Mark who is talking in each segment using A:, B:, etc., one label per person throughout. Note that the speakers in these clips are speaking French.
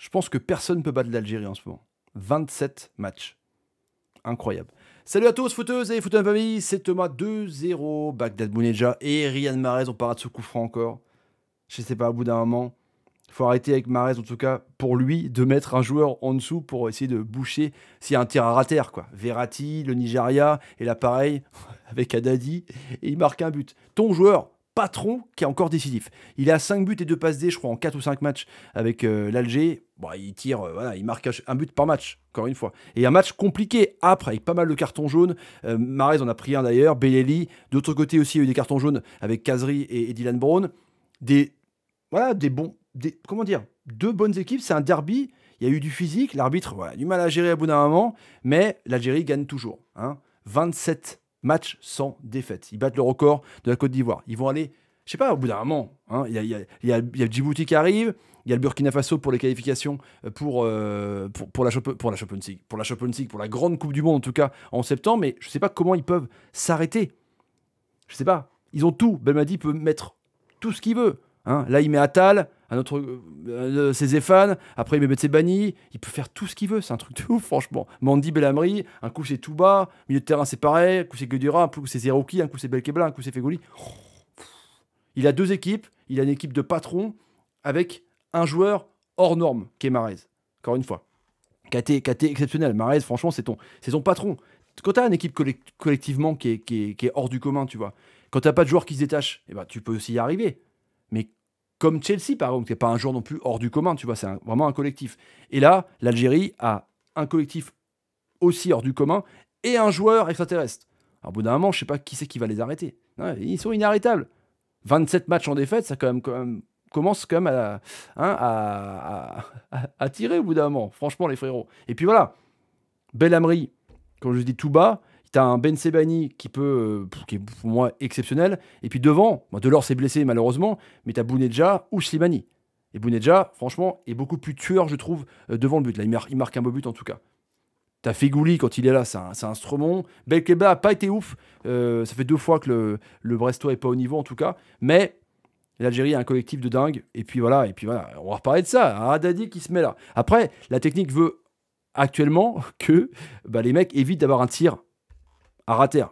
A: Je pense que personne ne peut battre l'Algérie en ce moment. 27 matchs. Incroyable. Salut à tous, footeuses et footeurs de famille, c'est Thomas 2-0. Bagdad Mounedja et Riyad Mahrez, on parlera de ce coup franc encore. Je sais pas, au bout d'un moment, il faut arrêter avec Mahrez, en tout cas, pour lui, de mettre un joueur en dessous pour essayer de boucher s'il y a un tir à terre, quoi. Verratti, le Nigeria, et là, pareil, avec Adadi, et il marque un but. Ton joueur, patron qui est encore décisif. Il a 5 buts et 2 passes D, je crois, en 4 ou 5 matchs avec euh, l'Alger. il tire, euh, il marque un but par match, encore une fois. Et un match compliqué, après avec pas mal de cartons jaunes. Euh, en a pris un d'ailleurs, Bellelli, D'autre côté aussi, il y a eu des cartons jaunes avec Kazri et, Dylan Brown. Des, voilà, des bons, des, comment dire, deux bonnes équipes. C'est un derby. Il y a eu du physique. L'arbitre, voilà, du mal à gérer à bout d'un moment. Mais l'Algérie gagne toujours. Hein. 27 match sans défaite. Ils battent le record de la Côte d'Ivoire. Ils vont aller, je sais pas, au bout d'un moment. Hein, il, y a, Djibouti qui arrive, il y a le Burkina Faso pour les qualifications euh, euh, pour, pour, la, pour la Champions League, pour la Champions League, pour la grande Coupe du Monde en tout cas en septembre. Mais je sais pas comment ils peuvent s'arrêter. Je sais pas. Ils ont tout. Belmadi peut mettre tout ce qu'il veut. Hein. Là, il met Atal, un autre, c'est euh, euh, Zéphane, après Bébé été banni, il peut faire tout ce qu'il veut, c'est un truc de ouf, franchement. Mandy Bellamri, un coup c'est Touba, milieu de terrain c'est pareil, un coup c'est Guedira, un coup c'est Zerouki, un coup c'est Belkebla, un coup c'est Fegoli. Oh, il a deux équipes, il a une équipe de patron avec un joueur hors norme, qui est Marez, encore une fois. KT, KT, exceptionnel. Marez, franchement, c'est ton, ton patron. Quand tu as une équipe collectivement qui est, qui, hors du commun, tu vois, quand tu pas de joueurs qui se détachent, eh ben, tu peux aussi y arriver comme Chelsea, par exemple, qui n'est pas un joueur non plus hors du commun, tu vois, c'est vraiment un collectif. Et là, l'Algérie a un collectif aussi hors du commun et un joueur extraterrestre. Alors, au bout d'un moment, je sais pas qui c'est qui va les arrêter. ils sont inarrêtables. 27 matchs en défaite, ça commence quand même hein, à, à tirer au bout d'un moment, franchement, les frérots. Et puis voilà, Belhamri, quand je dis tout bas, T'as un Ben Sebani qui peut, euh, qui est pour moi exceptionnel. Et puis devant, bah, Delors s'est blessé malheureusement, mais t'as Bouneja ou Slimani. Et Bounedja, franchement, est beaucoup plus tueur, je trouve, euh, devant le but. Là, il marque, un beau but en tout cas. T'as Fegouli quand il est là, c'est un, un stromon. n'a pas été ouf. Euh, ça fait deux fois que le, le Brestois est pas au niveau en tout cas. Mais l'Algérie a un collectif de dingue. Et puis voilà, et puis voilà, on va reparler de ça. Hein, Adadi qui se met là. Après, la technique veut actuellement que bah, les mecs évitent d'avoir un tir à rater.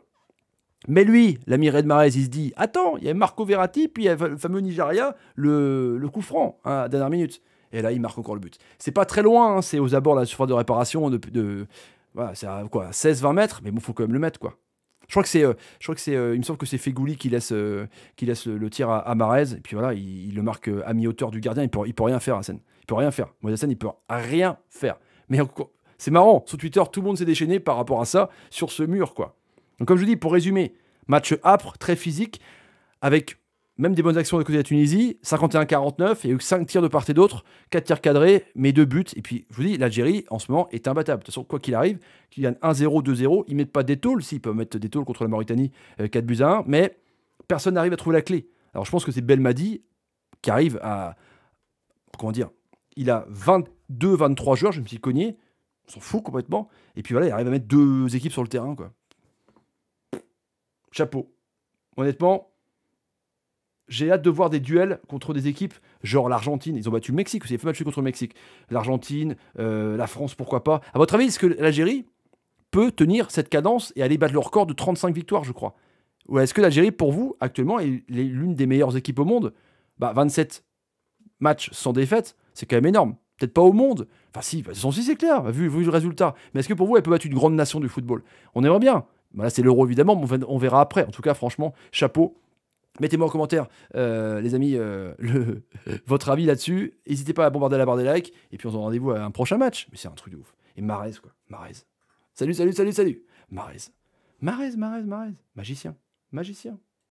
A: Mais lui, l'ami Red Marais, il se dit Attends, il y a Marco Verratti, puis il y a le fameux Nigeria, le, coup franc, hein, à dernière minute. Et là, il marque encore le but. C'est pas très loin, hein, c'est aux abords de la surface de réparation, de, à quoi 16-20 mètres, mais il faut quand même le mettre, quoi. Je crois que c'est, euh, je crois que c'est, euh, il me semble que c'est Fegouli qui laisse, euh, qui laisse le, tir à, et puis voilà, il, le marque à mi-hauteur du gardien, il peut, il peut rien faire, scène, Il peut rien faire. Moi, Hassan, il peut rien faire. Mais c'est marrant, sur Twitter, tout le monde s'est déchaîné par rapport à ça, sur ce mur, quoi. Donc comme je vous dis, pour résumer, match âpre, très physique, avec même des bonnes actions de côté de la Tunisie, 51-49, il y a eu 5 tirs de part et d'autre, 4 tirs cadrés, mais 2 buts. Et puis, je vous dis, l'Algérie, en ce moment, est imbattable. De toute façon, quoi qu'il arrive, qu'il gagne 1-0, 2-0, ils ne mettent pas des tôles, s'ils peuvent mettre des tôles contre la Mauritanie, 4 euh, buts à 1, mais personne n'arrive à trouver la clé. Alors, je pense que c'est Belmadi qui arrive à. Comment dire Il a 22-23 joueurs, je me suis cogné, on s'en fout complètement. Et puis voilà, il arrive à mettre deux équipes sur le terrain, quoi chapeau. Honnêtement, j'ai hâte de voir des duels contre des équipes, genre l'Argentine. Ils ont battu le Mexique vous avez fait match contre le Mexique. L'Argentine, euh, la France, pourquoi pas. À votre avis, est-ce que l'Algérie peut tenir cette cadence et aller battre le record de 35 victoires, je crois Ou est-ce que l'Algérie, pour vous, actuellement, est l'une des meilleures équipes au monde bah, 27 matchs sans défaite, c'est quand même énorme. Peut-être pas au monde. Enfin, si, bah, si c'est clair, vu, vu le résultat. Mais est-ce que pour vous, elle peut battre une grande nation du football On aimerait bien. Bah là, c'est l'euro évidemment, mais on verra après. En tout cas, franchement, chapeau. Mettez-moi en commentaire, euh, les amis, euh, votre avis là-dessus. N'hésitez pas à bombarder la barre des likes. Et puis, on se rendez-vous à un prochain match. Mais c'est un truc de ouf. Et Marez, quoi. Marez. Salut, salut, salut, salut. Marez. Marez, Marez, Marez. Magicien. Magicien.